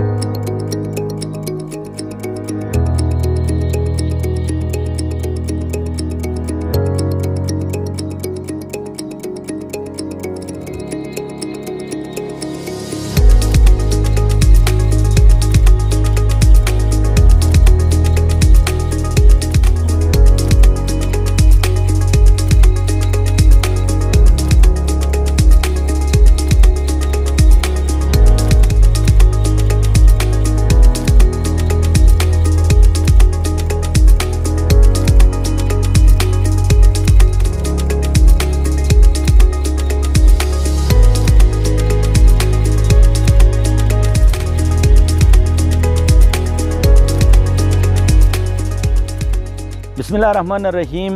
嗯。बसमीम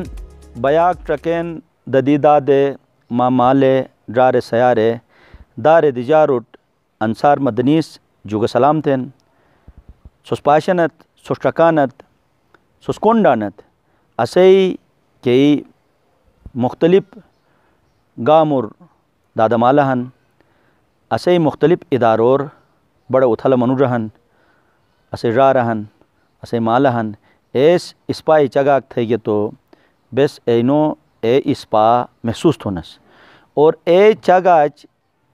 बयाग ट्रकेन ददीदा दे मामाले ड्रारे सयारे दारे दिजारुट अनसार मदनीस जुग सलाम तेन सुस्पाशनत सुस्टकानत सुस्कोंडानत असई कई मुख्तलिफ गामुर दादमालहन असई मुख्तलिफ इदारोर बड़ उथल मनुरहन असे रहन असे मालहन ez ispa itxagak theigeto, bez eino e महसूस mehsus thonas. और ए चगाच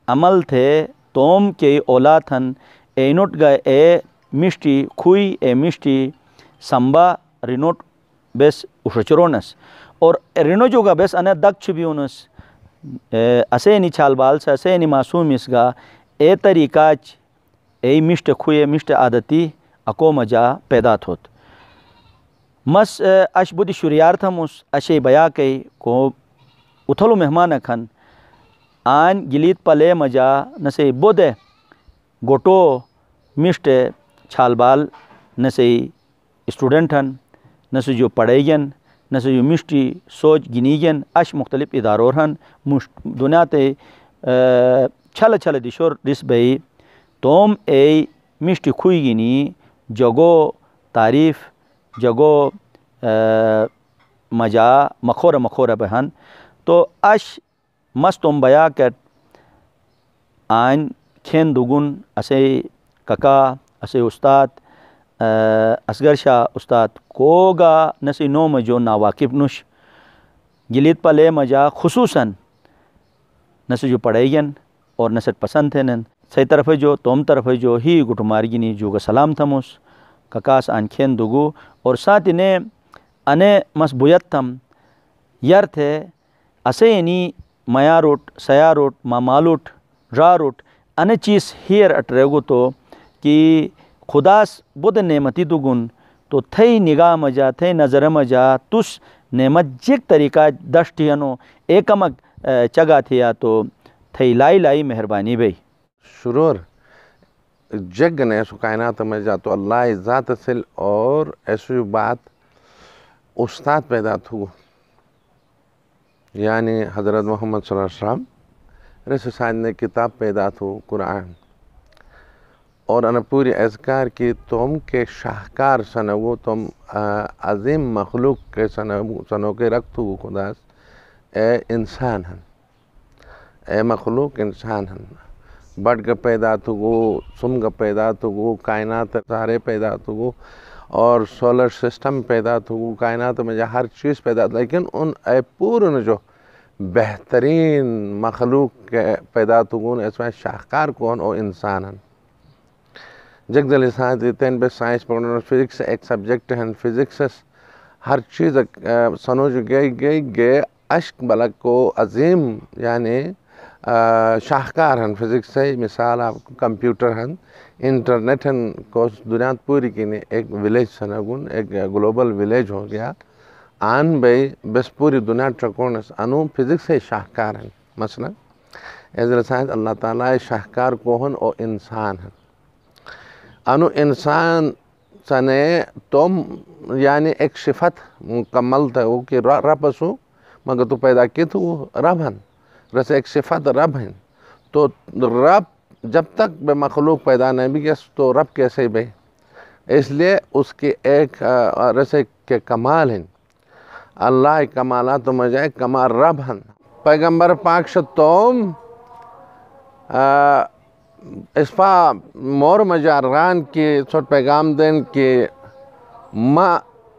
अमल थे तोम के ए एनोट गए ए मिष्टी खुई ए मिष्टी संबा रिनोट बेस उशरोनस और रिनो जोगा बेस अन दक्ष भी उनस असे नि छाल बाल से असे नि मासूम इसगा ए तरीकाच ए मिष्ट खुए मिष्ट आदती अको मजा पैदा थोत मस अश बुद्धि शुरियार्थमुस अशे बया के को उथलो मेहमान खन आन गिलीत पले मजा नसे बोधे गोटो मिष्ट छालबाल नसे स्टूडेंट हन नसे जो पढ़ेगन नसे जो मिष्टी सोच गिनीगन अश मुख्तलिफ इदारों हन दुनिया ते छल छल दिशोर रिस भई तोम ए मिष्टी खुई गिनी जगो तारीफ़ जगो मजा मखोर मखोर बहन तो अश मस्तुम बया कर आन खेन दुगुन असे कका असे उस्ताद असगर शाह उस्ताद कोगा नसी नो मजो ना वाकिफ नुश गिलित पले मजा खसूस नसे जो पढ़ेगन और नसर पसंद थे सही तरफ जो तोम तरफ जो ही गुटमारगिनी जो का सलाम थमोस ककास an दुगु और साथ इन्हें अने मसबूत थम यर्थ है असे यानी मया रोट सया रोट मामा रा रोट अने चीज़ हियर अटरेगो तो कि खुदास बुध नेमती दुगुन तो थई निगाह मजा थे नज़र मजा तुस नेमत जिक तरीका दष्टियनो एकमक चगा थिया तो थई लाई लाई मेहरबानी भई शुरू जग कायनात में जा तो अल्लाह ज़ात सिल और ऐसी बात उस्ताद पैदा थो यानी हज़रत मोहम्मद सल्लम साद ने किताब पैदा थो कुरान और अनपूरी एजकार की तुम के शाहकार सनवो तुम अजीम मखलूक के सनवो सनो के रख थो खुदास ए इंसान हन ए मखलूक इंसान हन बट पैदा ಬಡ್ಗ पैदा तो गो कायनात सारे पैदा तो और सोलर सिस्टम पैदा तो कायनात में जो हर चीज़ पैदा लेकिन उन पूर्ण जो बेहतरीन मखलूक के पैदा तो इसमें शाहकार कौन और इंसान हैं दल साइंस पे साइंस पढ़ने फिज़िक्स एक सब्जेक्ट है फिज़िक्स हर चीज़ सनोज गए गए गए अश्क बलक को अजीम यानी शाहकार हन फिज़िक्स है मिसाल आप कंप्यूटर हन इंटरनेट हन को दुनिया पूरी की ने एक विलेज सनगुन एक ग्लोबल विलेज हो गया आन बई बस पूरी दुनिया ट्रकोणस अनु फिज़िक्स है शाहकार हन मसलन एजल साइंस अल्लाह ताला शाहकार कोहन और इंसान हन अनु इंसान सने तुम यानी एक शिफत मुकम्मल वो कि रब मगर तू पैदा की तो रब हन एक शिफत रब हैं तो रब जब तक बे मखलूक पैदा नहीं भी गया तो रब कैसे बे इसलिए उसके एक रस के कमाल हैं अल्लाह कमाला तो मजा कमाल रब हन पैगम्बर पाक तोम इसफा मोर रान के छोट पैगाम दिन के माँ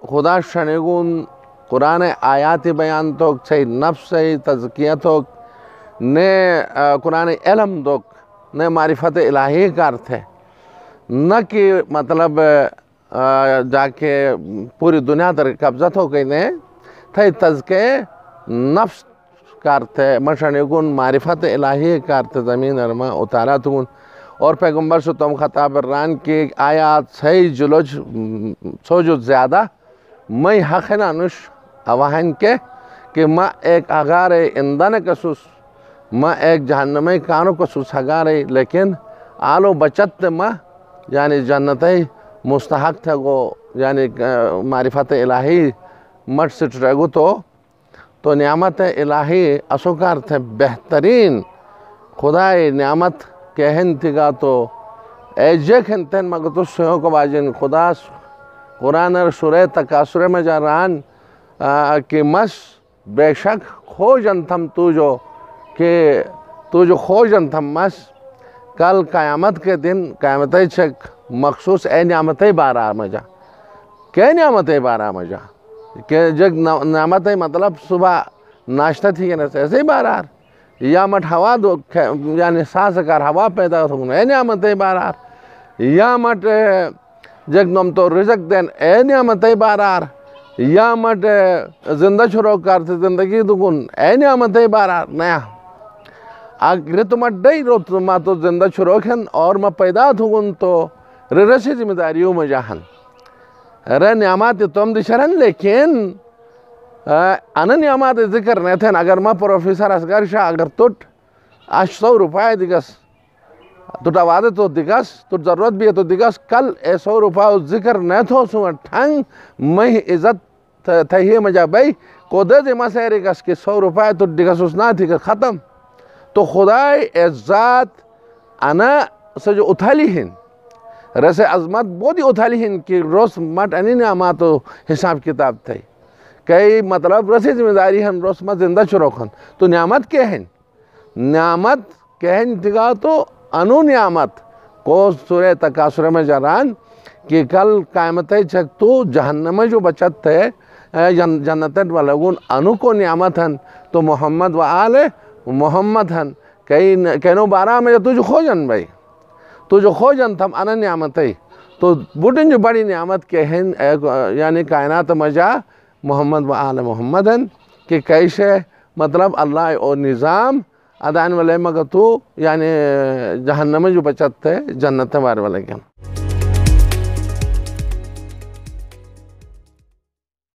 खुदा शनिगुन कुरान आयात बयान तो सही नफ्स सही तजकियत हो ने कुरान इलम दुख ने मारिफत इलाही का अर्थ है न कि मतलब जाके पूरी दुनिया तक कब्जा कहीं ने थे तजके नफ्स का अर्थ है गुन मारिफत इलाही का अर्थ ज़मीन अरमा उतारा तुन और पैगम्बर से तुम रान की आयात सही जुलझ जो ज़्यादा मई हक नुश अवाहन के कि माँ एक आगार इंदन ने कसूस मैं एक जहनमय कानों को सुसगा रही लेकिन आलो बचत मैं यानी जन्नत मुस्तक थे गो यानी मारिफत इलाही मट से ट्रेगो तो तो नियामत इलाही अशोकार थे बेहतरीन खुदाई नियामत कहन थिगा तो ऐजे खनतेन तो स्वयं को बाजिन खुदा कुरान और सुरह तकासुर में रान कि मस बेशक खो थम तू जो कि तू जो खोजन थम्मस कल क़यामत के दिन क़यामत छक मखसूस ए नियामत बारा मजा के नियामत बारा मजा के जग नियामत मतलब सुबह नाश्ता थी ना ऐसे ही बारार या मठ हवा दो यानी सांस कर हवा पैदा हो ए नियामत बारार या मठ जग नम तो रिजक देन ए नियामत बारार या मठ जिंदा शुरू करते जिंदगी दुगुन ए नियामत बारार नया अग्रे तुम अड्डई रो मा तो जिंदा खन और मैं पैदा थुगुन तो रसी जिम्मेदारी में जहन अरे तो तुम दिशरन लेकिन अन न्यामत जिक्र नहीं थे अगर मैं प्रोफेसर असगर शाह अगर तुट आज सौ रुपये दिगस तुट आवाज तो दिगस तुट जरूरत भी है तो दिगस कल ए सौ रुपया जिक्र न थो सु ठंग मई इज्जत थे मजा भाई कोदे दे से रिगस कि सौ रुपये तुट दिगस उस ना थी खत्म तो खुदा एज़ात अना से जो उथाली हिन रस अजमत बहुत ही उथाली हिन कि रोस मत अनी तो हिसाब किताब थे कई मतलब रस जिम्मेदारी हम रोस मत जिंदा चुरोखन तो न्यामत क्या है न्यामत कहन दिगा तो अनु न्यामत को सुर तकासुर में जरान कि कल कायमत छक तो जहन्नम जो बचत थे जन्नत वालगुन अनु को न्यामत हन तो मोहम्मद व आल मोहम्मद हन कई कहनो बारा में तुझ खोजन भाई तुझ खोजन तम अन न्यामत तो बुढ़िन जो बड़ी न्यामत के हैं यानी कायनात मजा मोहम्मद व आल मोहम्मद हन कि कैसे मतलब अल्लाह और निज़ाम अदान वाले मगतू यानी जहन्नम जो बचत थे जन्नत वार वाले के